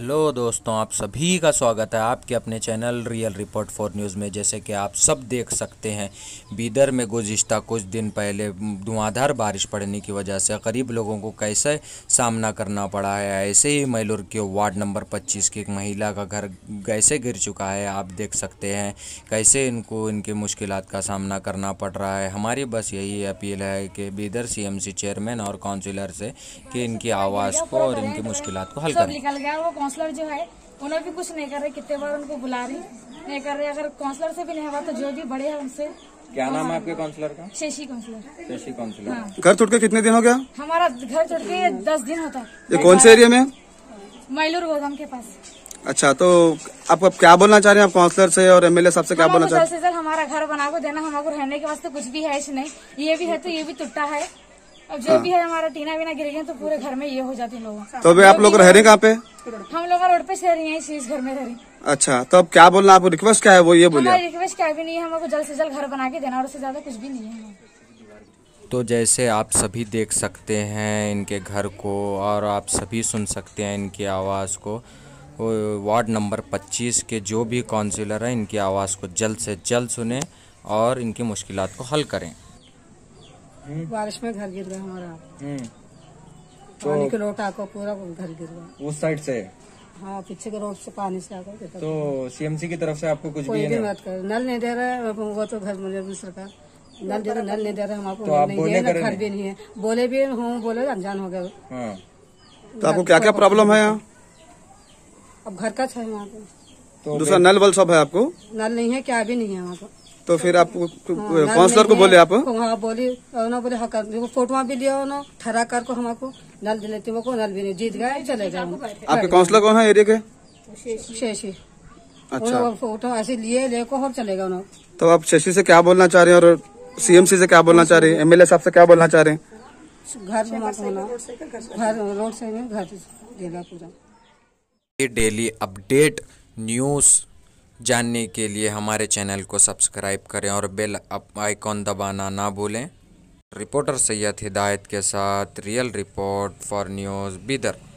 Hello दोस्तों आप सभी का स्वागत है आपके अपने channel real report for news में जैसे कि आप सब देख सकते हैं बीदर में गुज्त कुछ दिन पहले धुआंधार बारिश पड़ने की वजह से गरीब लोगों को कैसे सामना करना पड़ा है ऐसे ही मैलूर के वार्ड नंबर 25 की एक महिला का घर कैसे गिर चुका है आप देख सकते हैं कैसे इनको इनके मुश्किल का सामना करना पड़ रहा है हमारी बस यही अपील है कि बीदर सी चेयरमैन और काउंसिलर से कि इनकी आवाज़ को और इनकी मुश्किल को हल करें काउंसलर जो है उन्हें भी कुछ नहीं कर रहे कितने बार उनको बुला रही नहीं कर रहे अगर काउंसलर से भी नहीं हुआ तो जो भी बड़े हैं उनसे क्या नाम है आपके काउंसलर का शेषी काउंसलर शेषी काउंसलर हाँ। घर छोड़ के कितने दिन हो गया हमारा घर छोड़ के दस दिन होता ये कौन से एरिया में मैलूर गोदाम के पास अच्छा तो आप, आप क्या बोलना चाह रहे हैं आप काउंसलर से और एमएलए साहब से क्या बोलना चाह रहे हैं तो सर हमारा घर बना को देना हमारे रहने के वास्ते कुछ भी है नहीं ये भी है तो ये भी टुटा है अब जो भी है हमारा टीना बिना गिर गया तो पूरे घर में ये हो जाती लोग तो अभी आप लोग रह रहे हैं कहाँ पे हम लोग रोड पे रह रही है इसी घर में रह रही अच्छा तो अब क्या बोलना आपको रिक्वेस्ट क्या है वो ये बोलिए रिक्वेस्ट क्या भी नहीं है हमको जल्द से जल्द घर बना के देना और उससे ज्यादा कुछ भी नहीं है तो जैसे आप सभी देख सकते हैं इनके घर को और आप सभी सुन सकते हैं इनकी आवाज़ को वार्ड नंबर 25 के जो भी काउंसिलर हैं इनकी आवाज़ को जल्द से जल्द सुने और इनकी मुश्किलात को हल करें हम्म। बारिश में घर गिर गया हमारा हम्म। तो पानी के लोट आकर पूरा घर गिर गया उस साइड से हाँ पीछे के रोड से पानी से आकर तो सीएमसी की तरफ से आपको कुछ कोई भी, भी मत कर नल नहीं दे रहा है वो तो घर मुझे सरकार नल दे रहा नल नहीं दे रहा हम आपको तो आप नहीं दे घर भी नहीं है बोले भी हूँ बोले तो अनजान हो गया हाँ। तो आपको क्या क्या प्रॉब्लम है यहाँ अब घर का छह वहाँ पे तो दूसरा नल बल सब है आपको नल नहीं है क्या भी नहीं है वहाँ पर तो फिर आप हाँ, तो, हाँ, तो, काउंसलर को बोले आप वहाँ हाँ, बोली ना बोले हक फोटो भी लिया ठहरा कर को हमको नल दिलेती वो को नल भी नहीं जीत गए चले गए आपके काउंसलर कौन है एरिया के शेषी अच्छा फोटो ऐसे लिए लेको और चले गए उन्होंने तो आप शशि से क्या बोलना चाह रहे हैं और सीएमसी से क्या बोलना चाह रहे हैं एमएलए साहब से क्या बोलना चाह रहे हैं घर घर रोड से घर देगा पूरा ये डेली अपडेट न्यूज़ जानने के लिए हमारे चैनल को सब्सक्राइब करें और बेल आइकॉन दबाना ना भूलें रिपोर्टर सैयद हिदायत के साथ real report for news Bidar